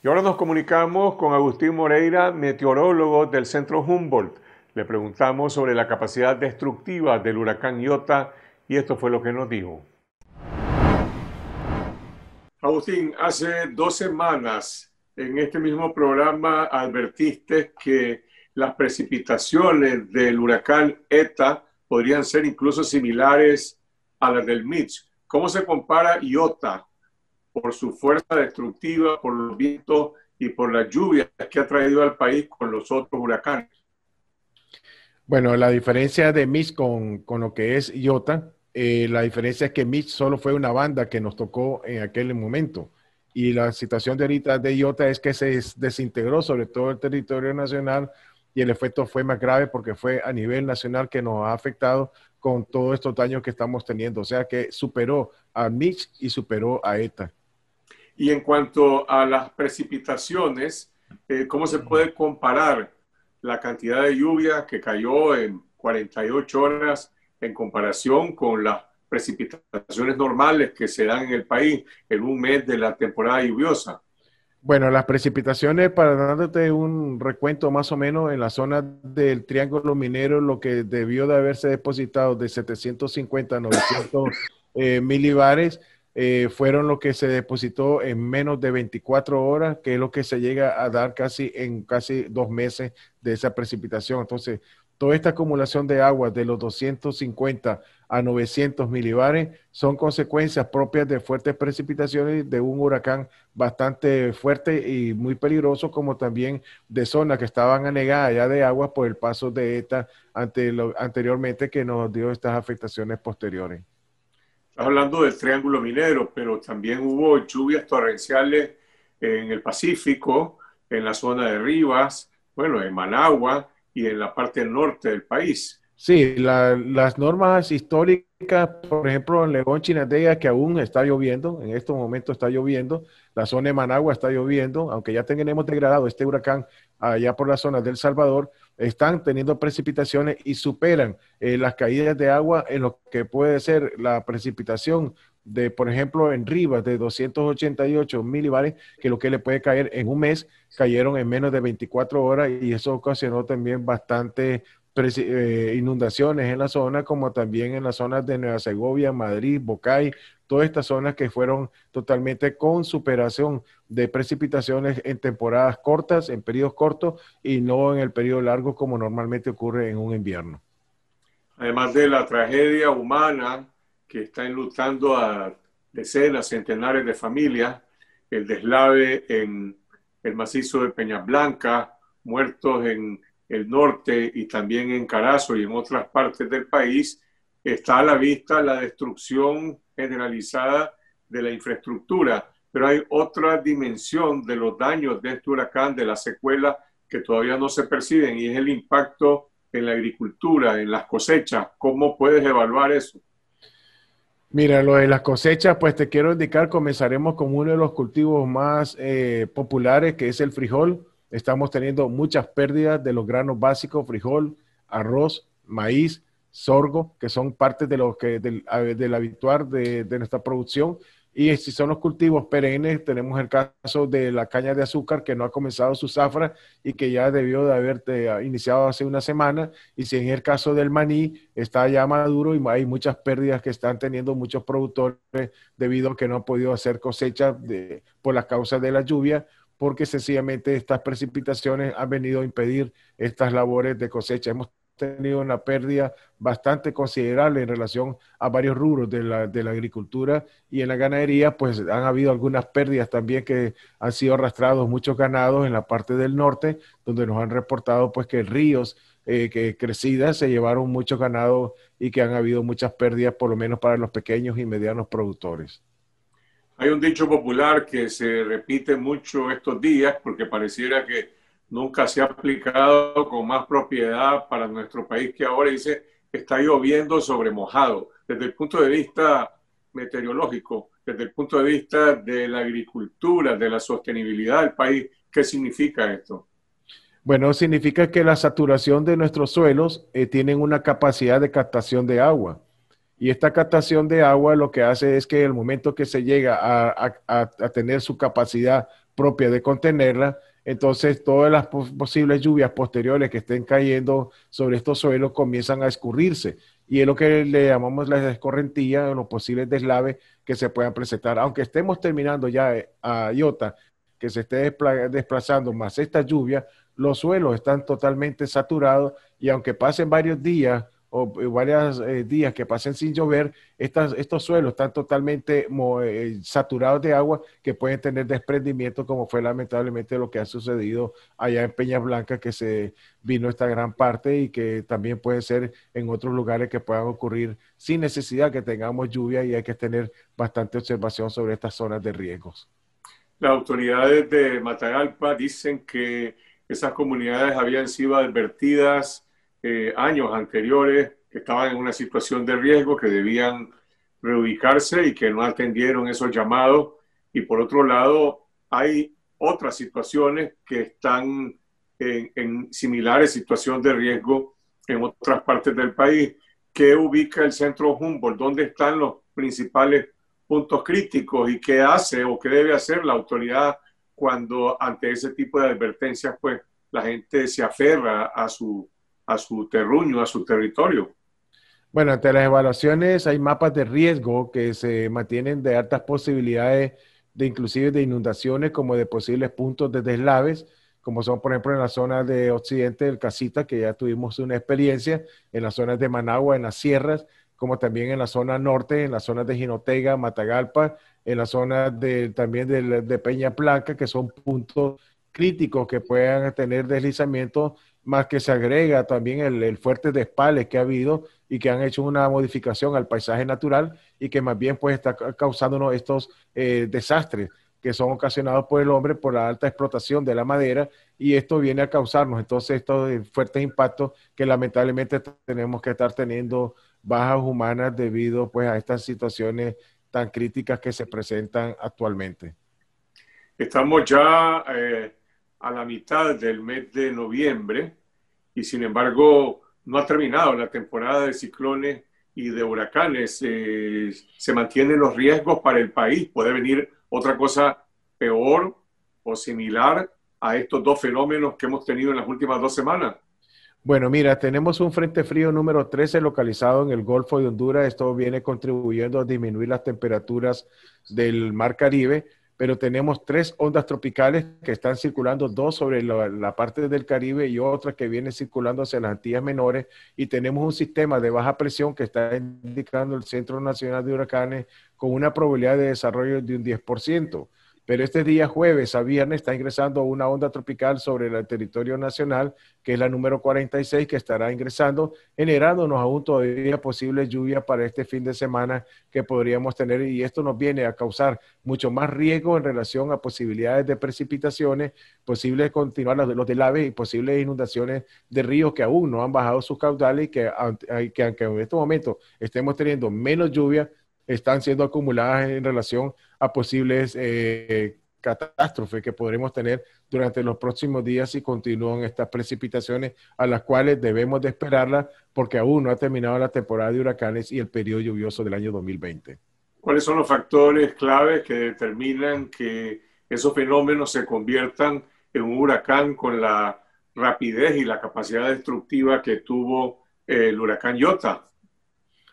Y ahora nos comunicamos con Agustín Moreira, meteorólogo del Centro Humboldt. Le preguntamos sobre la capacidad destructiva del huracán Iota y esto fue lo que nos dijo. Agustín, hace dos semanas en este mismo programa advertiste que las precipitaciones del huracán ETA podrían ser incluso similares a las del Mitch. ¿Cómo se compara IOTA por su fuerza destructiva, por los vientos y por las lluvias que ha traído al país con los otros huracanes. Bueno, la diferencia de Mitch con, con lo que es Iota, eh, la diferencia es que Mitch solo fue una banda que nos tocó en aquel momento. Y la situación de ahorita de Iota es que se desintegró sobre todo el territorio nacional y el efecto fue más grave porque fue a nivel nacional que nos ha afectado con todos estos daños que estamos teniendo. O sea que superó a Mitch y superó a ETA. Y en cuanto a las precipitaciones, eh, ¿cómo se puede comparar la cantidad de lluvia que cayó en 48 horas en comparación con las precipitaciones normales que se dan en el país en un mes de la temporada lluviosa? Bueno, las precipitaciones, para darte un recuento más o menos, en la zona del Triángulo Minero, lo que debió de haberse depositado de 750 a 900 eh, milibares, eh, fueron lo que se depositó en menos de 24 horas, que es lo que se llega a dar casi en casi dos meses de esa precipitación. Entonces, toda esta acumulación de agua de los 250 a 900 milivares son consecuencias propias de fuertes precipitaciones de un huracán bastante fuerte y muy peligroso, como también de zonas que estaban anegadas ya de agua por el paso de ETA anteriormente que nos dio estas afectaciones posteriores hablando del Triángulo Minero, pero también hubo lluvias torrenciales en el Pacífico, en la zona de Rivas, bueno, en Managua y en la parte norte del país. Sí, las normas históricas por ejemplo, en León, Chinandega, que aún está lloviendo, en estos momentos está lloviendo, la zona de Managua está lloviendo, aunque ya tenemos degradado este huracán allá por las zona del Salvador, están teniendo precipitaciones y superan eh, las caídas de agua en lo que puede ser la precipitación de, por ejemplo, en Rivas de 288 milibares, que lo que le puede caer en un mes, cayeron en menos de 24 horas y eso ocasionó también bastante eh, inundaciones en la zona, como también en las zonas de Nueva Segovia, Madrid, Bocay, todas estas zonas que fueron totalmente con superación de precipitaciones en temporadas cortas, en periodos cortos y no en el periodo largo como normalmente ocurre en un invierno. Además de la tragedia humana que está enlutando a decenas, centenares de familias, el deslave en el macizo de Peñas muertos en el norte y también en Carazo y en otras partes del país, está a la vista la destrucción generalizada de la infraestructura, pero hay otra dimensión de los daños de este huracán, de la secuela, que todavía no se perciben y es el impacto en la agricultura, en las cosechas. ¿Cómo puedes evaluar eso? Mira, lo de las cosechas, pues te quiero indicar, comenzaremos con uno de los cultivos más eh, populares, que es el frijol estamos teniendo muchas pérdidas de los granos básicos, frijol, arroz, maíz, sorgo, que son parte de los que, del, habitual de, nuestra producción. Y si son los cultivos perennes, tenemos el caso de la caña de azúcar que no ha comenzado su zafra y que ya debió de haber ah, iniciado hace una semana. Y si en el caso del maní, está ya maduro y hay muchas pérdidas que están teniendo muchos productores debido a que no han podido hacer cosecha por las causas de la lluvia porque sencillamente estas precipitaciones han venido a impedir estas labores de cosecha. Hemos tenido una pérdida bastante considerable en relación a varios rubros de la, agricultura y en la ganadería, pues han habido algunas pérdidas también que han sido arrastrados muchos ganados en la parte del norte, donde nos han reportado pues que ríos eh, que crecidas se llevaron muchos ganados y que han habido muchas pérdidas, por lo menos para los pequeños y medianos productores. Hay un dicho popular que se repite mucho estos días porque pareciera que nunca se ha aplicado con más propiedad para nuestro país que ahora dice está lloviendo sobre mojado. Desde el punto de vista meteorológico, desde el punto de vista de la agricultura, de la sostenibilidad del país, ¿qué significa esto? Bueno, significa que la saturación de nuestros suelos eh, tienen una capacidad de captación de agua. Y esta captación de agua lo que hace es que el momento que se llega a, tener su capacidad propia de contenerla, entonces todas las posibles lluvias posteriores que estén cayendo sobre estos suelos comienzan a escurrirse. Y es lo que le llamamos la o los posibles deslaves que se puedan presentar. Aunque estemos terminando ya eh, a Iota, que se esté desplazando más esta lluvia, los suelos están totalmente saturados y aunque pasen varios días o eh, varios eh, días que pasen sin llover, estos suelos están totalmente eh, saturados de agua que pueden tener desprendimiento, como fue lamentablemente lo que ha sucedido allá en Peñas Blanca que se vino esta gran parte y que también puede ser en otros lugares que puedan ocurrir sin necesidad que tengamos lluvia y hay que tener bastante observación sobre estas zonas de riesgos. Las autoridades de Matagalpa dicen que esas comunidades habían sido advertidas eh, años anteriores que estaban en una situación de riesgo, que debían reubicarse y que no atendieron esos llamados. Y por otro lado, hay otras situaciones que están en, similares situaciones de riesgo en otras partes del país. ¿Qué ubica el centro Humboldt? ¿Dónde están los principales puntos críticos y qué hace o qué debe hacer la autoridad cuando ante ese tipo de advertencias, pues la gente se aferra a su a su terruño, a su territorio. Bueno, ante las evaluaciones hay mapas de riesgo que se mantienen de altas posibilidades de inclusive de inundaciones como de posibles puntos de deslaves, como son por ejemplo en la zona de occidente del Casita, que ya tuvimos una experiencia, en las zonas de Managua, en las sierras, como también en la zona norte, en las zonas de Jinotega, Matagalpa, en la zona de, también de, de Peña Blanca, que son puntos críticos que puedan tener deslizamientos más que se agrega también el, el fuerte despales que ha habido y que han hecho una modificación al paisaje natural y que más bien pues está causándonos estos eh, desastres que son ocasionados por el hombre por la alta explotación de la madera y esto viene a causarnos entonces estos eh, fuertes impactos que lamentablemente tenemos que estar teniendo bajas humanas debido pues a estas situaciones tan críticas que se presentan actualmente. Estamos ya eh, a la mitad del mes de noviembre y sin embargo no ha terminado la temporada de ciclones y de huracanes. Eh, se mantienen los riesgos para el país. Puede venir otra cosa peor o similar a estos dos fenómenos que hemos tenido en las últimas dos semanas. Bueno, mira, tenemos un frente frío número 13 localizado en el Golfo de Honduras. Esto viene contribuyendo a disminuir las temperaturas del Mar Caribe pero tenemos tres ondas tropicales que están circulando, dos sobre la, parte del Caribe y otra que viene circulando hacia las Antillas Menores, y tenemos un sistema de baja presión que está indicando el Centro Nacional de Huracanes con una probabilidad de desarrollo de un 10% pero este día jueves a viernes está ingresando una onda tropical sobre el territorio nacional, que es la número 46, que estará ingresando, generándonos aún todavía posibles lluvias para este fin de semana que podríamos tener, y esto nos viene a causar mucho más riesgo en relación a posibilidades de precipitaciones, posibles continuar los, los y posibles inundaciones de ríos que aún no han bajado sus caudales y que, aunque en este momento estemos teniendo menos lluvia, están siendo acumuladas en relación a posibles eh, catástrofes que podremos tener durante los próximos días si continúan estas precipitaciones a las cuales debemos de esperarlas porque aún no ha terminado la temporada de huracanes y el periodo lluvioso del año 2020. ¿Cuáles son los factores claves que determinan que esos fenómenos se conviertan en un huracán con la rapidez y la capacidad destructiva que tuvo eh, el huracán Yota?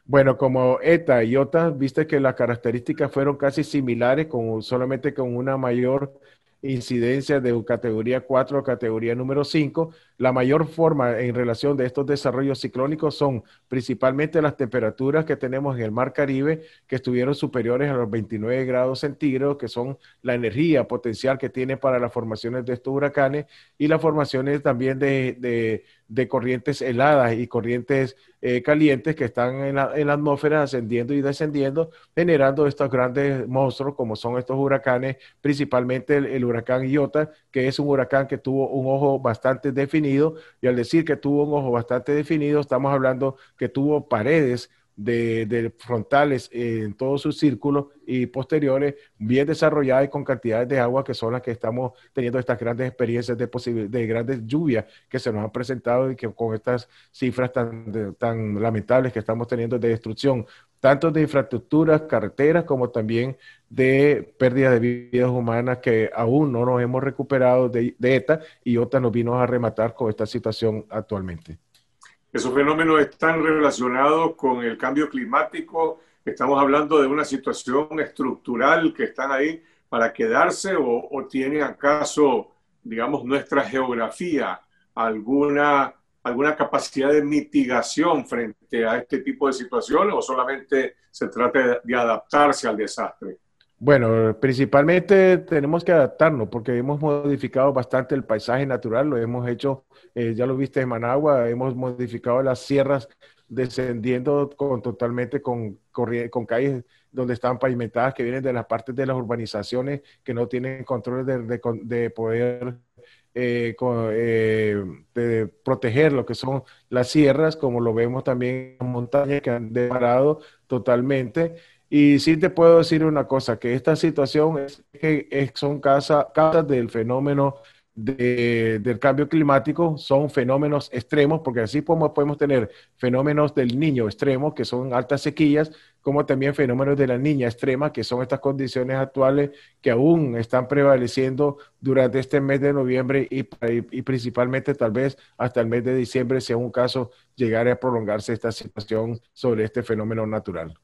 Bueno, como ETA y OTA, viste que las características fueron casi similares, con, solamente con una mayor incidencia de categoría 4 a categoría número 5, la mayor forma en relación de estos desarrollos ciclónicos son principalmente las temperaturas que tenemos en el Mar Caribe, que estuvieron superiores a los 29 grados centígrados, que son la energía potencial que tiene para las formaciones de estos huracanes y las formaciones también de, corrientes heladas y corrientes eh, calientes que están en la, atmósfera ascendiendo y descendiendo, generando estos grandes monstruos como son estos huracanes, principalmente el, el huracán Iota, que es un huracán que tuvo un ojo bastante definido y al decir que tuvo un ojo bastante definido, estamos hablando que tuvo paredes de, frontales en todos sus círculos y posteriores bien desarrolladas y con cantidades de agua que son las que estamos teniendo estas grandes experiencias de, de grandes lluvias que se nos han presentado y que con estas cifras tan, tan lamentables que estamos teniendo de destrucción, tanto de infraestructuras, carreteras, como también de pérdidas de vidas humanas que aún no nos hemos recuperado de, de ETA y otra nos vino a rematar con esta situación actualmente. Esos fenómenos están relacionados con el cambio climático. Estamos hablando de una situación estructural que están ahí para quedarse o, o tiene acaso, digamos, nuestra geografía alguna, alguna capacidad de mitigación frente a este tipo de situaciones o solamente se trata de adaptarse al desastre. Bueno, principalmente tenemos que adaptarnos porque hemos modificado bastante el paisaje natural, lo hemos hecho, eh, ya lo viste en Managua, hemos modificado las sierras descendiendo con, totalmente con, calles donde están pavimentadas, que vienen de las partes de las urbanizaciones, que no tienen control de, poder eh, eh, de proteger lo que son las sierras, como lo vemos también en montañas que han deparado totalmente. Y sí te puedo decir una cosa, que esta situación es que son causas del fenómeno del cambio climático, son fenómenos extremos, porque así podemos podemos tener fenómenos del niño extremo, que son altas sequías, como también fenómenos de la niña extrema, que son estas condiciones actuales que aún están prevaleciendo durante este mes de noviembre y, principalmente tal vez hasta el mes de diciembre, si es un caso llegara a prolongarse esta situación sobre este fenómeno natural.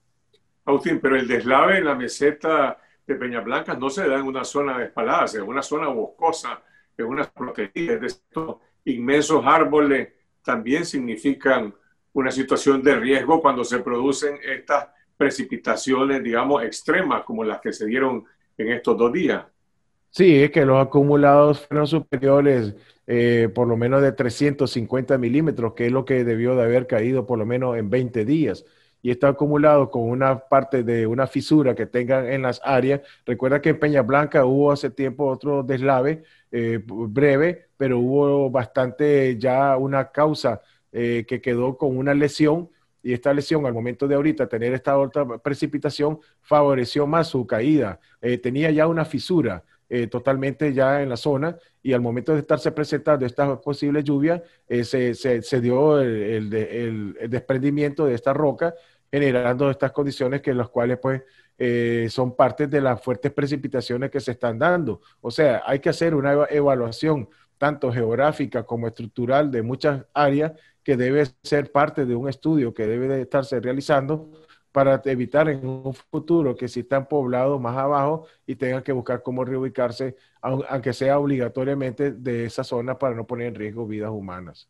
Austin, pero el deslave en la meseta de Peñablancas no se da en una zona despalada, se da en una zona boscosa, en unas protegidas. De estos inmensos árboles también significan una situación de riesgo cuando se producen estas precipitaciones, digamos, extremas como las que se dieron en estos dos días. Sí, es que los acumulados fueron superiores eh, por lo menos de 350 milímetros, que es lo que debió de haber caído por lo menos en 20 días y está acumulado con una parte de una fisura que tengan en las áreas. Recuerda que en Peña Blanca hubo hace tiempo otro deslave eh, breve, pero hubo bastante ya una causa eh, que quedó con una lesión y esta lesión al momento de ahorita tener esta otra precipitación favoreció más su caída. Eh, tenía ya una fisura. totalmente ya en la zona y al momento de estarse presentando esta posible lluvia se, se, dio el, desprendimiento de esta roca generando estas condiciones que las cuales pues eh, son parte de las fuertes precipitaciones que se están dando. O sea, hay que hacer una evaluación tanto geográfica como estructural de muchas áreas que debe ser parte de un estudio que debe de estarse realizando para evitar en un futuro que si están poblados más abajo y tengan que buscar cómo reubicarse, aunque sea obligatoriamente de esa zona para no poner en riesgo vidas humanas.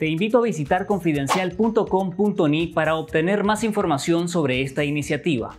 Te invito a visitar confidencial.com.ni para obtener más información sobre esta iniciativa.